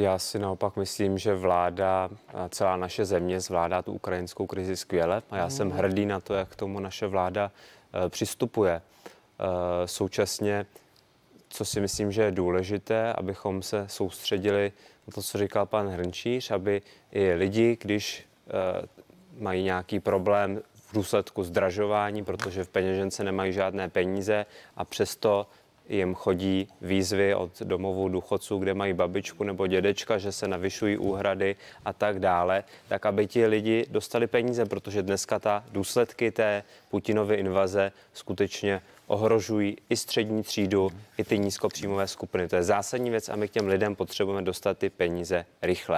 Já si naopak myslím, že vláda, celá naše země zvládá tu ukrajinskou krizi skvěle a já mm. jsem mhm. hrdý na to, jak k tomu naše vláda eh, přistupuje. Eh, současně, co si myslím, že je důležité, abychom se soustředili na to, co říkal pan Hrnčíř, aby i lidi, když eh, mají nějaký problém v důsledku zdražování, protože v peněžence nemají žádné peníze a přesto jim chodí výzvy od domovů důchodců, kde mají babičku nebo dědečka, že se navyšují úhrady a tak dále, tak aby ti lidi dostali peníze, protože dneska ta důsledky té Putinovy invaze skutečně ohrožují i střední třídu, i ty nízkopříjmové skupiny. To je zásadní věc a my k těm lidem potřebujeme dostat ty peníze rychle.